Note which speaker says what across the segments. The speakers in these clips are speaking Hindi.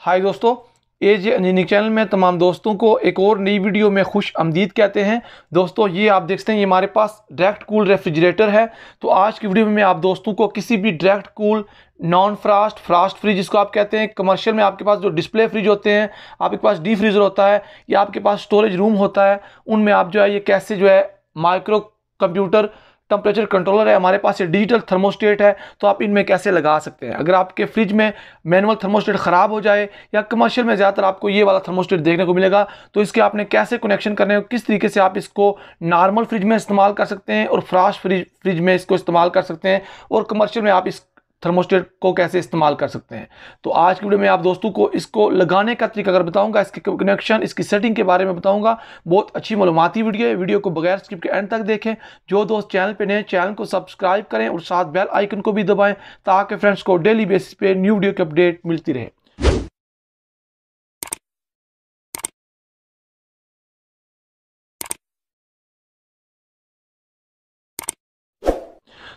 Speaker 1: हाय दोस्तों जे अनिनी चैनल में तमाम दोस्तों को एक और नई वीडियो में खुश आमदीद कहते हैं दोस्तों ये आप देखते हैं ये हमारे पास डायरेक्ट कूल रेफ्रिजरेटर है तो आज की वीडियो में आप दोस्तों को किसी भी direct cool non frost frost fridge जिसको आप कहते हैं कमर्शियल में आपके पास जो डिस्प्ले फ्रिज होते हैं आपके पास डी फ्रीज़र होता है या आपके पास स्टोरेज रूम होता है उनमें आप जो है ये कैसे जो है माइक्रो कंप्यूटर टेम्परेचर कंट्रोलर है हमारे पास ये डिजिटल थर्मोस्टेट है तो आप इनमें कैसे लगा सकते हैं अगर आपके फ्रिज में मैनुअल थर्मोस्टेट ख़राब हो जाए या कमर्शियल में ज़्यादातर आपको ये वाला थर्मोस्टेट देखने को मिलेगा तो इसके आपने कैसे कनेक्शन करने हो किस तरीके से आप इसको नॉर्मल फ्रिज में इस्तेमाल कर सकते हैं और फ्राश फ्रिज फ्रिज में इसको इस्तेमाल कर सकते हैं और कमर्शियल में आप इस थर्मोस्टेट को कैसे इस्तेमाल कर सकते हैं तो आज की वीडियो में आप दोस्तों को इसको लगाने का तरीका अगर बताऊंगा इसके कनेक्शन इसकी सेटिंग के बारे में बताऊंगा बहुत अच्छी मालूमती वीडियो है वीडियो को बगैर स्क्रिप्ट के एंड तक देखें जो दोस्त चैनल पर नए चैनल को सब्सक्राइब करें और साथ बेल आइकन को भी दबाएँ ताकि फ्रेंड्स को डेली बेसिस पे न्यू वीडियो की अपडेट मिलती रहे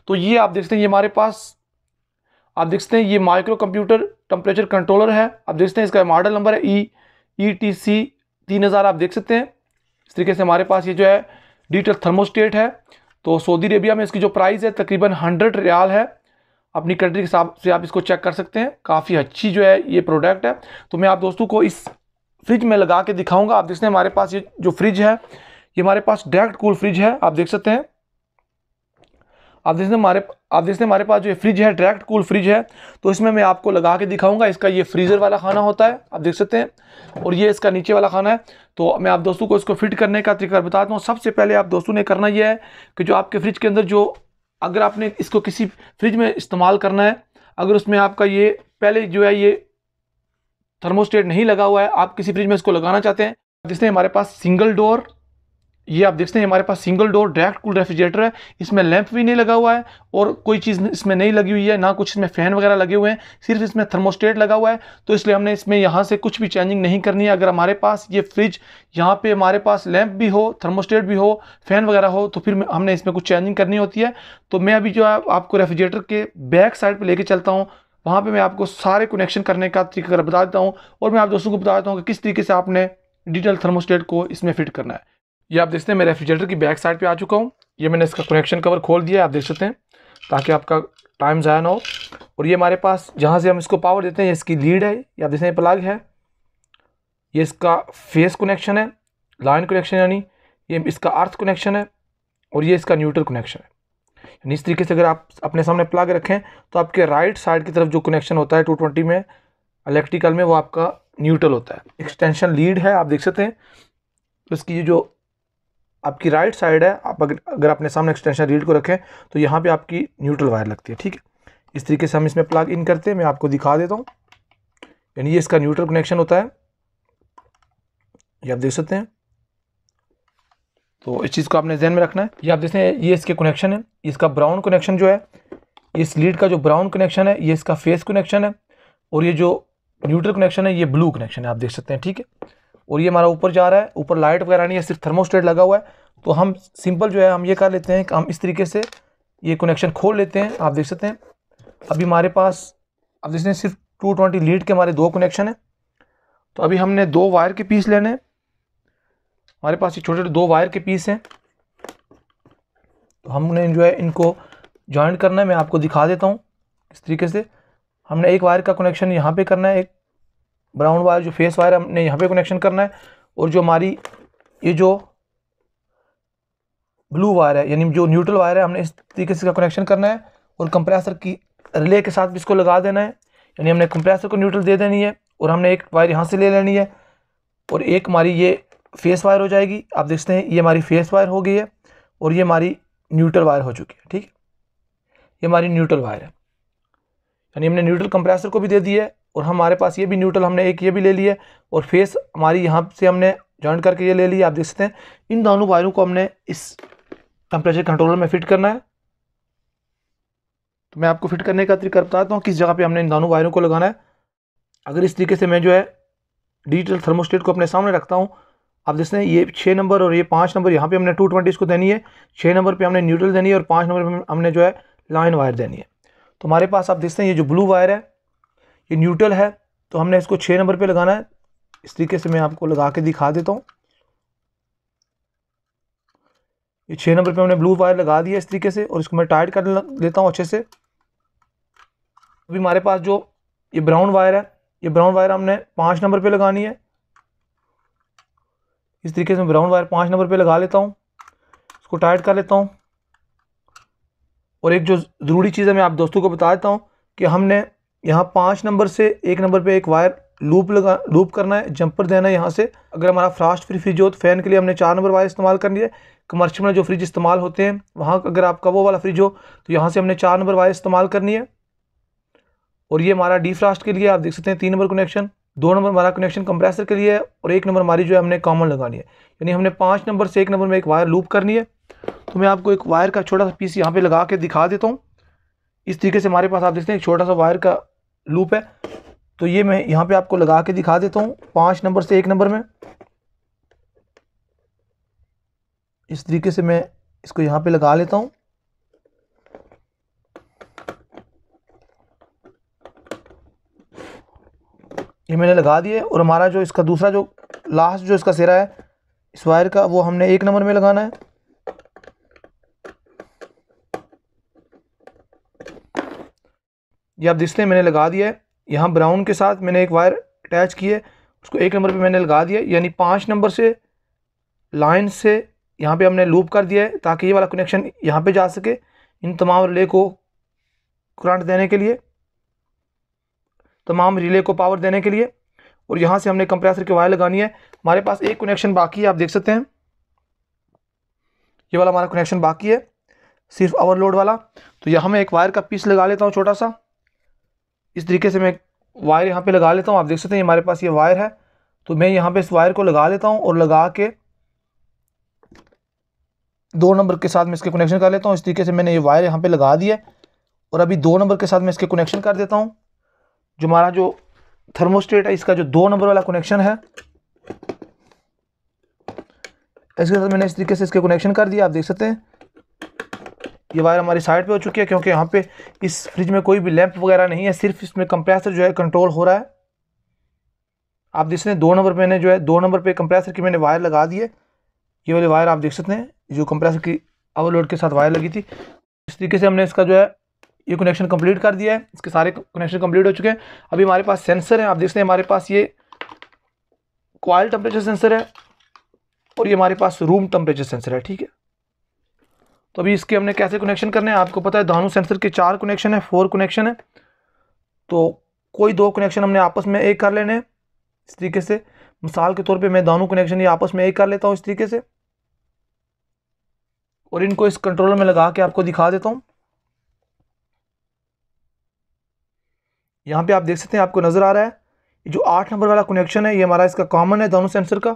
Speaker 1: तो ये आप देखते हैं ये हमारे पास आप देख सकते हैं ये माइक्रो कंप्यूटर टेम्परेचर कंट्रोलर है आप देख सकते हैं इसका मॉडल नंबर है ई ई टी सी तीन हज़ार आप देख सकते हैं इस तरीके से हमारे पास ये जो है डिजिटल थर्मोस्टेट है तो सऊदी अरेबिया में इसकी जो प्राइस है तकरीबन हंड्रेड रियाल है अपनी कंट्री के हिसाब से आप इसको चेक कर सकते हैं काफ़ी अच्छी जो है ये प्रोडक्ट है तो मैं आप दोस्तों को इस फ्रिज में लगा के दिखाऊँगा आप देख सकते हैं हमारे पास ये जो फ्रिज है ये हमारे पास डायरेक्ट कूल फ्रिज है आप देख सकते हैं आप जैसे हमारे आप जैसे हमारे पास जो फ्रिज है डायरेक्ट कूल फ्रिज है तो इसमें मैं आपको लगा के दिखाऊंगा इसका ये फ्रीज़र वाला खाना होता है आप देख सकते हैं और ये इसका नीचे वाला खाना है तो मैं आप दोस्तों को इसको फिट करने का तरीका बताता हूँ सबसे पहले आप दोस्तों ने करना यह है कि जो आपके फ्रिज के अंदर जो अगर आपने इसको किसी फ्रिज में इस्तेमाल करना है अगर उसमें आपका ये पहले जो है ये थर्मोस्टेट नहीं लगा हुआ है आप किसी फ्रिज में इसको लगाना चाहते हैं जिसने हमारे पास सिंगल डोर ये आप देखते हैं हमारे पास single door direct cool refrigerator है इसमें लैंप भी नहीं लगा हुआ है और कोई चीज़ इसमें नहीं लगी हुई है ना कुछ इसमें फ़ैन वगैरह लगे हुए हैं सिर्फ इसमें थर्मोस्टेट लगा हुआ है तो इसलिए हमने इसमें यहाँ से कुछ भी चेंजिंग नहीं करनी है अगर हमारे पास ये फ्रिज यहाँ पर हमारे पास लैंप भी हो थर्मोस्टेट भी हो फ़ैन वगैरह हो तो फिर हमने इसमें कुछ चेंजिंग करनी होती है तो मैं अभी जो है आपको रेफ्रिजरेटर के बैक साइड पर लेके चलता हूँ वहाँ पर मैं आपको सारे कनेक्शन करने का तरीका बता देता हूँ और मैं आप दोस्तों को बता देता हूँ कि किस तरीके से आपने डिजिटल थर्मोस्टेट को इसमें फिट करना है ये आप देखते हैं मैं रेफ्रिजरेटर की बैक साइड पे आ चुका हूँ ये मैंने इसका कनेक्शन कवर खोल दिया आप देख सकते हैं ताकि आपका टाइम ज़ाया ना हो और ये हमारे पास जहाँ से हम इसको पावर देते हैं इसकी लीड है ये आप देखते हैं प्लग है ये इसका फेस कनेक्शन है लाइन कनेक्शन यानी ये इसका अर्थ कनेक्शन है और ये इसका न्यूट्रल कनेक्शन है यानी इस तरीके से अगर आप अपने सामने प्लग रखें तो आपके राइट साइड की तरफ जो कनेक्शन होता है टू ट्वेंटी में इलेक्ट्रिकल में वो आपका न्यूट्रल होता है एक्सटेंशन लीड है आप देख सकते हैं तो इसकी जो आपकी राइट साइड है आप अगर अगर अपने सामने एक्सटेंशन रीड को रखें तो यहाँ पे आपकी न्यूट्रल वायर लगती है ठीक है इस तरीके से हम इसमें प्लग इन करते हैं मैं आपको दिखा देता हूँ यानी ये इसका न्यूट्रल कनेक्शन होता है ये आप देख सकते हैं तो इस चीज़ को आपने जहन में रखना है ये आप सकते हैं ये इसके कनेक्शन है इसका ब्राउन कनेक्शन जो है इस लीड का जो ब्राउन कनेक्शन है ये इसका फेस कनेक्शन है और ये जो न्यूट्रल कनेक्शन है ये ब्लू कनेक्शन है आप देख सकते हैं ठीक है और ये हमारा ऊपर जा रहा है ऊपर लाइट वगैरह नहीं है सिर्फ थर्मोस्टेट लगा हुआ है तो हम सिंपल जो है हम ये कर लेते हैं कि हम इस तरीके से ये कनेक्शन खोल लेते हैं आप देख सकते हैं अभी हमारे पास अब जिसने सिर्फ टू ट्वेंटी लीड के हमारे दो कनेक्शन हैं तो अभी हमने दो वायर के पीस लेने हमारे पास ये छोटे छोटे दो वायर के पीस हैं तो हमने जो है इनको जॉइंट करना है मैं आपको दिखा देता हूँ इस तरीके से हमने एक वायर का कनेक्शन यहाँ पे करना है एक ब्राउन वायर जो फेस वायर हमने यहाँ पे कनेक्शन करना है और जो हमारी ये जो ब्लू वायर है यानी जो न्यूट्रल वायर है हमने इस तरीके से कनेक्शन करना है और कंप्रेसर की रिले के साथ भी इसको लगा देना है यानी हमने कंप्रेसर को न्यूट्रल दे देनी है और हमने एक वायर यहाँ से ले लेनी है और एक हमारी ये फेस वायर हो जाएगी आप देखते हैं ये हमारी फेस वायर हो गई है और ये हमारी न्यूट्रल वायर हो चुकी है ठीक ये हमारी न्यूट्रल वायर है यानी हमने न्यूट्रल कंप्रेसर को भी दे दिया है और हमारे पास ये भी न्यूट्रल हमने एक ये भी ले लिया और फेस हमारी यहाँ से हमने जॉइंट करके ये ले लिया आप देख सकते हैं इन दोनों वायरों को हमने इस टेम्परेचर कंट्रोलर में फिट करना है तो मैं आपको फिट करने का तरीका बताता हूँ किस जगह पे हमने इन दोनों वायरों को लगाना है अगर इस तरीके से मैं जो है डिजिटल थर्मोस्टेट को अपने सामने रखता हूँ आप देखते हैं ये छः नंबर और ये पाँच नंबर यहाँ पर हमने टू ट्वेंटी इसको देनी है छः नंबर पर हमने न्यूट्रल देनी है और पाँच नंबर पर हमने जो है लाइन वायर देनी है तो हमारे पास आप देखते हैं ये जो ब्लू वायर है ये न्यूट्रल है तो हमने इसको छः नंबर पे लगाना है इस तरीके से मैं आपको लगा के दिखा देता हूँ ये छः नंबर पे हमने ब्लू वायर लगा दिया इस तरीके से और इसको मैं टाइट कर लेता हूँ अच्छे से अभी हमारे पास जो ये ब्राउन वायर है ये ब्राउन वायर हमने पाँच नंबर पर लगानी है इस तरीके से मैं ब्राउन वायर पाँच नंबर पर लगा लेता हूँ इसको टाइट कर लेता हूँ और एक जो ज़रूरी चीज़ है मैं आप दोस्तों को बता देता हूँ कि हमने यहाँ पाँच नंबर से एक नंबर पे एक वायर लूप लगा लूप करना है जंपर देना है यहाँ से अगर हमारा फ्रास्ट फ्री फ्रिज हो तो फ़ैन के लिए हमने चार नंबर वायर इस्तेमाल करनी है कमर्शियल में जो फ्रिज इस्तेमाल होते हैं वहाँ अगर आपका वो वाला फ्रिज हो तो यहाँ से हमने चार नंबर वायर इस्तेमाल करनी है और ये हमारा डी फ्रास्ट के लिए आप देख सकते हैं तीन नंबर कनेक्शन दो नंबर हमारा कनेक्शन कंप्रेसर के लिए है और एक नंबर हमारी जो है हमने कॉमन लगानी है यानी हमने पाँच नंबर से एक नंबर में एक वायर लूप करनी है तो मैं आपको एक वायर का छोटा सा पीस यहाँ पर लगा के दिखा देता हूँ इस तरीके से हमारे पास आप देखते हैं एक छोटा सा वायर का लूप है तो ये मैं यहाँ पे आपको लगा के दिखा देता हूँ पाँच नंबर से एक नंबर में इस तरीके से मैं इसको यहाँ पे लगा लेता हूँ ये मैंने लगा दिए और हमारा जो इसका दूसरा जो लास्ट जो इसका सिरा है इस वायर का वो हमने एक नंबर में लगाना है ये आप देखते हैं मैंने लगा दिया है यहाँ ब्राउन के साथ मैंने एक वायर अटैच की है उसको एक नंबर पे मैंने लगा दिया यानी पाँच नंबर से लाइन से यहाँ पे हमने लूप कर दिया है ताकि ये वाला कनेक्शन यहाँ पे जा सके इन तमाम रिले को करंट देने के लिए तमाम रिले को पावर देने के लिए और यहाँ से हमने कंप्रेसर की वायर लगानी है हमारे पास एक कनेक्शन बाकी है आप देख सकते हैं ये वाला हमारा कनेक्शन बाकी है सिर्फ ओवरलोड वाला तो यहाँ मैं एक वायर का पीस लगा लेता हूँ छोटा सा इस तरीके से मैं वायर यहाँ पे लगा लेता हूँ आप देख सकते हैं हमारे पास ये वायर है तो मैं यहाँ पे इस वायर को लगा लेता हूँ और लगा के दो नंबर के साथ मैं इसके कनेक्शन कर लेता हूँ इस तरीके से मैंने ये वायर यहाँ पे लगा दिया और अभी दो नंबर के साथ मैं इसके कनेक्शन कर देता हूँ जो हमारा जो थर्मोस्टेट है इसका जो दो नंबर वाला कनेक्शन है इसके साथ मैंने इस तरीके से इसके कनेक्शन कर दिया आप देख सकते हैं ये वायर हमारी साइड पे हो चुकी है क्योंकि यहाँ पे इस फ्रिज में कोई भी लैंप वगैरह नहीं है सिर्फ इसमें कंप्रेसर जो है कंट्रोल हो रहा है आप देख सकते हैं दो नंबर मैंने जो है दो नंबर पे कंप्रेसर की मैंने वायर लगा दी है ये वाली वायर आप देख सकते हैं जो कंप्रेसर की ओवरलोड के साथ वायर लगी थी इस तरीके से हमने इसका जो है ये कनेक्शन कम्प्लीट कर दिया है इसके सारे कनेक्शन कम्प्लीट हो चुके हैं अभी हमारे पास सेंसर है आप देख सकते हैं हमारे पास ये कॉयल टेम्परेचर सेंसर है और ये हमारे पास रूम टेम्परेचर सेंसर है ठीक है तो अभी इसके हमने कैसे कनेक्शन करने हैं आपको पता है धानु सेंसर के चार कनेक्शन है फोर कनेक्शन है तो कोई दो कनेक्शन हमने आपस में एक कर लेने हैं इस तरीके से मिसाल के तौर पे मैं दानू कनेक्शन ये आपस में एक कर लेता हूँ इस तरीके से और इनको इस कंट्रोलर में लगा के आपको दिखा देता हूँ यहाँ पे आप देख सकते हैं आपको नज़र आ रहा है जो आठ नंबर वाला कनेक्शन है ये हमारा इसका कॉमन है दानू सेंसर का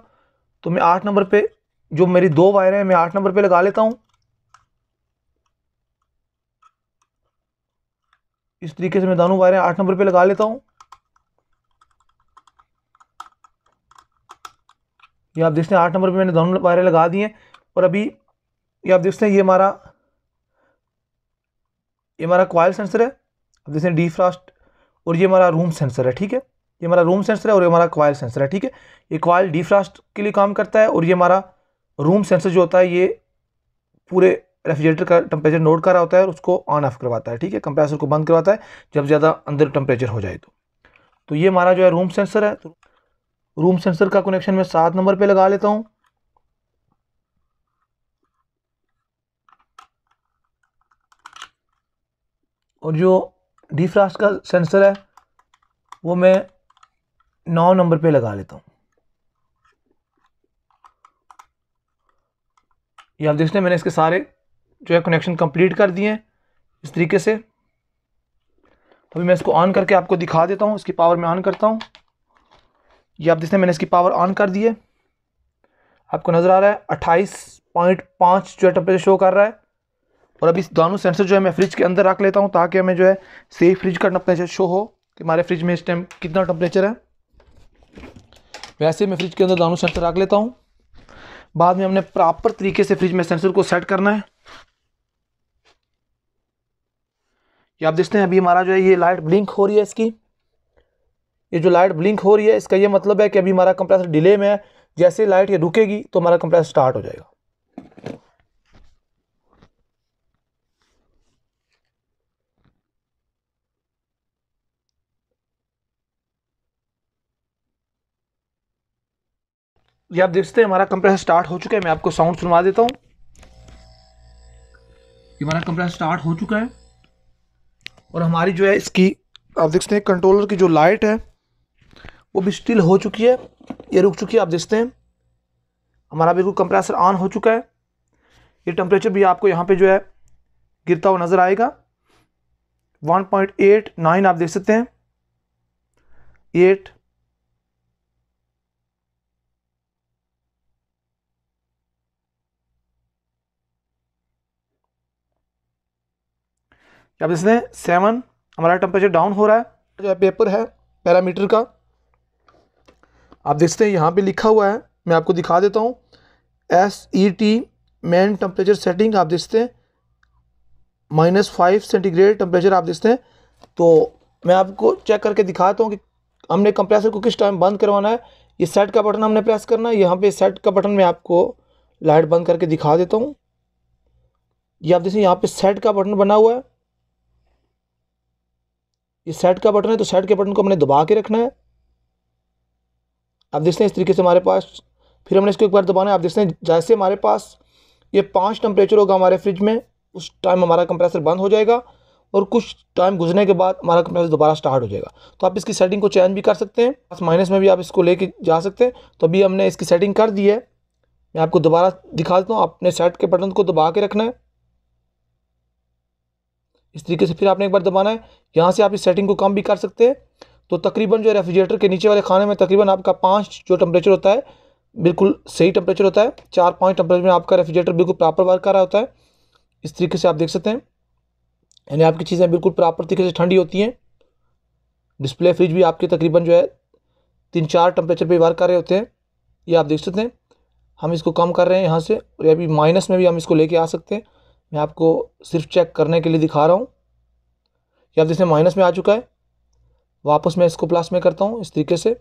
Speaker 1: तो मैं आठ नंबर पर जो मेरी दो वायर है मैं आठ नंबर पर लगा लेता हूँ इस तरीके से मैं दानू वायरें आठ नंबर पे लगा लेता हूँ ये आप देखते हैं आठ नंबर पे मैंने दानू वायरें लगा दी हैं और अभी ये आप देखते हैं ये हमारा ये हमारा क्वाइल सेंसर है आप देखते हैं डी फ्रास्ट और ये हमारा रूम सेंसर है ठीक है ये हमारा रूम सेंसर है और ये हमारा क्वाइल सेंसर है ठीक है ये क्वाइल डी के लिए काम करता है और ये हमारा रूम सेंसर जो होता है ये पूरे रेफ्रिजरेटर का टेम्परेचर नोट करा होता है और उसको ऑन ऑफ करवाता है ठीक है कंप्रेसर को बंद करवाता है जब ज़्यादा अंदर टेम्परेचर हो जाए तो तो ये हमारा जो है रूम सेंसर है तो रूम सेंसर का कनेक्शन मैं सात नंबर पे लगा लेता हूँ और जो डिफ्रास्ट का सेंसर है वो मैं नौ नंबर पे लगा लेता हूँ ये आप देख मैंने इसके सारे जो है कनेक्शन कंप्लीट कर दिए हैं इस तरीके से अभी मैं इसको ऑन करके आपको दिखा देता हूँ इसकी पावर मैं ऑन करता हूँ ये आप देखते हैं मैंने इसकी पावर ऑन कर दी है आपको नज़र आ रहा है अट्ठाईस पॉइंट पाँच जो है टेम्परेचर शो कर रहा है और अभी इस दोनों सेंसर जो है मैं फ्रिज के अंदर रख लेता हूँ ताकि हमें जो है सेफ फ्रिज का टेम्परेचर शो हो कि हमारे फ्रिज में इस टाइम कितना टेम्परेचर है वैसे मैं फ्रिज के अंदर दोनों सेंसर रख लेता हूँ बाद में हमने प्रॉपर तरीके से फ्रिज में सेंसर को सेट करना है ये आप देखते हैं अभी हमारा जो है ये लाइट ब्लिंक हो रही है इसकी ये जो लाइट ब्लिंक हो रही है इसका ये मतलब है कि अभी हमारा कंप्रेसर डिले में है जैसे लाइट ये रुकेगी तो हमारा कंप्रेसर स्टार्ट हो जाएगा ये आप देखते हैं हमारा कंप्रेसर स्टार्ट हो चुका है मैं आपको साउंड सुनवा देता हूं हमारा कंप्रेसर स्टार्ट हो चुका है और हमारी जो है इसकी आप देख सकते हैं कंट्रोलर की जो लाइट है वो भी स्टिल हो चुकी है ये रुक चुकी है आप देखते हैं हमारा बिल्कुल कंप्रेसर ऑन हो चुका है ये टेम्परेचर भी आपको यहाँ पे जो है गिरता हुआ नज़र आएगा 1.89 आप देख सकते हैं अब इसने सेवन हमारा टेम्परेचर डाउन हो रहा है जो पेपर है पैरामीटर का आप देखते हैं यहाँ पे लिखा हुआ है मैं आपको दिखा देता हूँ S E T main temperature setting आप देखते हैं माइनस फाइव सेंटीग्रेड टेम्परेचर आप देखते हैं तो मैं आपको चेक करके दिखाता हूँ कि हमने कंप्रेसर को किस टाइम बंद करवाना है ये सेट का बटन हमने प्रेस करना है यहाँ पे सेट का बटन मैं आपको लाइट बंद करके दिखा देता हूँ ये आप देखते हैं यहाँ पे सेट का बटन बना हुआ है ये सेट का बटन है तो सेट के बटन को हमने दबा के रखना है आप देखते हैं इस तरीके से हमारे पास फिर हमने इसको एक बार दबाना है आप देखते हैं जैसे हमारे पास ये पाँच टेम्परेचर होगा हमारे फ्रिज में उस टाइम हमारा कंप्रेसर बंद हो जाएगा और कुछ टाइम गुजरने के बाद हमारा कंप्रेसर दोबारा स्टार्ट हो जाएगा तो आप इसकी सेटिंग को चेंज भी कर सकते हैं प्लस माइनस में भी आप इसको लेके जा सकते हैं तो अभी हमने इसकी सेटिंग कर दी है मैं आपको दोबारा दिखा देता हूँ आपने सेट के बटन को दबा के रखना है इस तरीके से फिर आपने एक बार दबाना है यहाँ से आप इस सेटिंग को कम भी कर सकते हैं तो तकरीबन जो है रेफ्रिजरेटर के नीचे वाले खाने में तकरीबन आपका पाँच जो टेम्परेचर होता है बिल्कुल सही टेम्परेचर होता है चार पाँच टेम्परेचर में आपका रेफ्रिजरेटर बिल्कुल प्रॉपर वर्क कर रहा होता है इस तरीके से आप देख सकते हैं यानी आपकी चीज़ें बिल्कुल प्रॉपर तरीके से ठंडी होती हैं डिस्प्ले फ्रिज भी आपके तकरीबन जो है तीन चार टेम्परेचर पर वर्क कर रहे होते हैं ये आप देख सकते हैं हम इसको कम कर रहे हैं यहाँ से और अभी माइनस में भी हम इसको लेके आ सकते हैं मैं आपको सिर्फ चेक करने के लिए दिखा रहा हूँ कि अब जैसे माइनस में आ चुका है वापस मैं इसको प्लस में करता हूँ इस तरीके से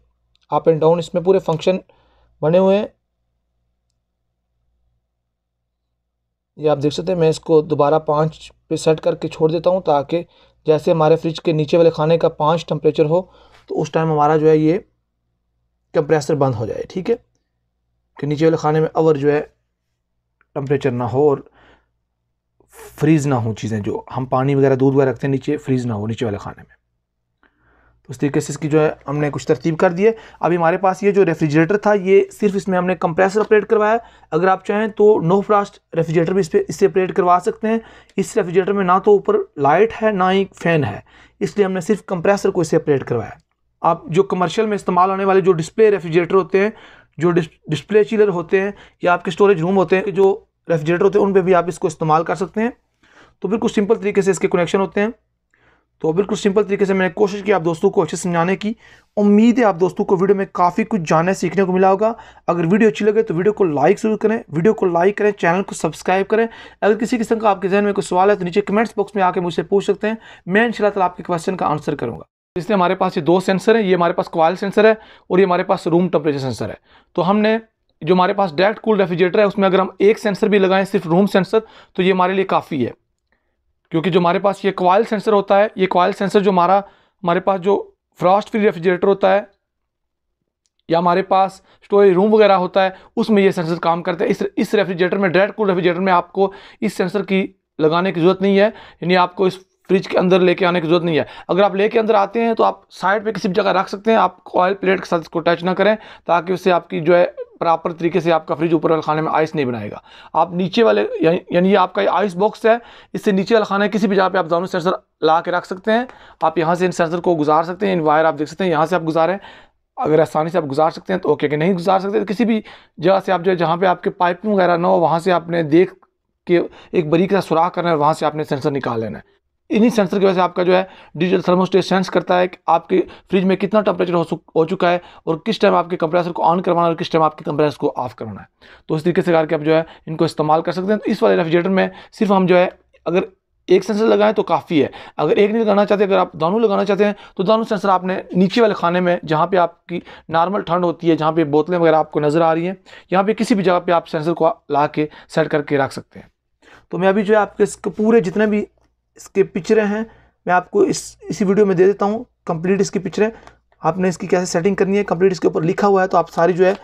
Speaker 1: अप एंड डाउन इसमें पूरे फंक्शन बने हुए हैं ये आप देख सकते हैं मैं इसको दोबारा पाँच पे सेट करके छोड़ देता हूँ ताकि जैसे हमारे फ्रिज के नीचे वाले खाने का पाँच टम्परेचर हो तो उस टाइम हमारा जो है ये कंप्रेसर बंद हो जाए ठीक है कि नीचे वाले खाने में अवर जो है टम्परेचर ना हो और फ्रीज़ ना हो चीज़ें जो हम पानी वगैरह दूध वगैरह रखते हैं नीचे फ्रीज़ ना हो नीचे वाले खाने में तो इस तरीके से इसकी जो है हमने कुछ तरतीब कर दी है अभी हमारे पास ये जो रेफ्रिजरेटर था ये सिर्फ इसमें हमने कंप्रेसर ऑपरेट करवाया अगर आप चाहें तो नो फ्रास्ट रेफ्रिजरेटर भी इस पर इससे ऑपरेट करवा सकते हैं इस रेफ्रिजरेटर में ना तो ऊपर लाइट है ना ही फैन है इसलिए हमने सिर्फ कंप्रेसर को इससे ऑपरेट करवाया आप जो कमर्शियल में इस्तेमाल होने वाले जो डिस्प्ले रेफ्रिजरेटर होते हैं जो डिस्प्ले चिलर होते हैं या आपके स्टोरेज रूम होते हैं जो रेफ्रिजरेटर होते हैं उन पर भी आप इसको इस्तेमाल कर सकते हैं तो बिल्कुल सिंपल तरीके से इसके कनेक्शन होते हैं तो बिल्कुल सिंपल तरीके से मैंने कोशिश की आप दोस्तों को अच्छे समझाने की उम्मीद है आप दोस्तों को वीडियो में काफ़ी कुछ जानने सीखने को मिला होगा अगर वीडियो अच्छी लगे तो वीडियो को लाइक ज़रूर करें वीडियो को लाइक करें चैनल को सब्सक्राइब करें अगर किसी किस्म का आपके जहन में कोई सवाल है तो नीचे कमेंट्स बॉक्स में आकर मुझसे पूछ सकते हैं मैं इन आपके क्वेश्चन का आंसर करूँगा इसलिए हमारे पास ये दो सेंसर हैं ये हमारे पास क्वाल सेंसर है और ये हमारे पास रूम टेम्परेचर सेंसर है तो हमने जो हमारे पास डायरेक्ट कूल रेफ्रिजरेटर है उसमें अगर हम एक सेंसर भी लगाएं सिर्फ रूम सेंसर तो ये हमारे लिए काफ़ी है क्योंकि जो हमारे पास ये कॉयल सेंसर होता है ये कॉयल सेंसर जो हमारा हमारे पास जो फ्रॉस्ट फ्री रेफ्रिजरेटर होता है या हमारे पास स्टोरेज रूम वगैरह होता है उसमें ये सेंसर काम करता है इस इस रेफ्रिजरेटर में डायरेक्ट कूल रेफ्रिजरेटर में आपको इस सेंसर की लगाने की ज़रूरत नहीं है यानी आपको इस फ्रिज के अंदर लेके आने की जरूरत नहीं है अगर आप लेके अंदर आते हैं तो आप साइड पे किसी भी जगह रख सकते हैं आप ऑयल प्लेट के साथ इसको टच ना करें ताकि उससे आपकी जो है प्रॉपर तरीके से आपका फ्रिज ऊपर वाले खाने में आइस नहीं बनाएगा आप नीचे वाले यानी ये आपका आइस बॉक्स है इससे नीचे वाला खाना किसी भी जगह पर आप दोनों सेंसर ला के रख सकते हैं आप यहाँ से इन सेंसर को गुजार सकते हैं इन वायर आप देख सकते हैं यहाँ से आप गुजारें अगर आसानी से आप गुजार सकते हैं तो ओके कि नहीं गुजार सकते तो किसी भी जगह से आप जो है जहाँ पर आपके पाइपिंग वगैरह ना हो वहाँ से आपने देख के एक बरीक सा सुराख करना है वहाँ से आपने सेंसर निकाल लेना है इन्हीं सेंसर की वजह से आपका जो है डिजिटल थर्मोस्टेट सेंस करता है कि आपके फ्रिज में कितना टेम्परेचर हो हो चुका है और किस टाइम आपके कंप्रेसर को ऑन करवाना है और किस टाइम आपके कंप्रेसर को ऑफ करवाना है तो इस तरीके से करके आप जो है इनको इस्तेमाल कर सकते हैं तो इस वाले रेफ्रिजरेटर में सिर्फ हम जो है अगर एक सेंसर लगाएं तो काफ़ी है अगर एक नहीं लगाना चाहते अगर आप दोनों लगाना चाहते हैं तो दोनों सेंसर आपने नीचे वाले खाने में जहाँ पे आपकी नॉर्मल ठंड होती है जहाँ पे बोतलें वगैरह आपको नज़र आ रही हैं यहाँ पे किसी भी जगह पे आप सेंसर को ला के सेट करके रख सकते हैं तो मैं अभी जो है आपके पूरे जितने भी इसके पिक्चरें हैं मैं आपको इस इसी वीडियो में दे देता हूँ कंप्लीट इसकी पिक्चरें आपने इसकी कैसे सेटिंग करनी है कंप्लीट इसके ऊपर लिखा हुआ है तो आप सारी जो है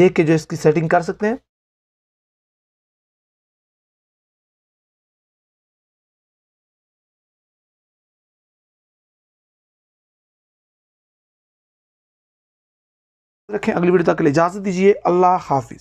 Speaker 1: देख के जो इसकी सेटिंग कर सकते हैं रखें अगली वीडियो तक के लिए इजाज़त दीजिए अल्लाह हाफिज़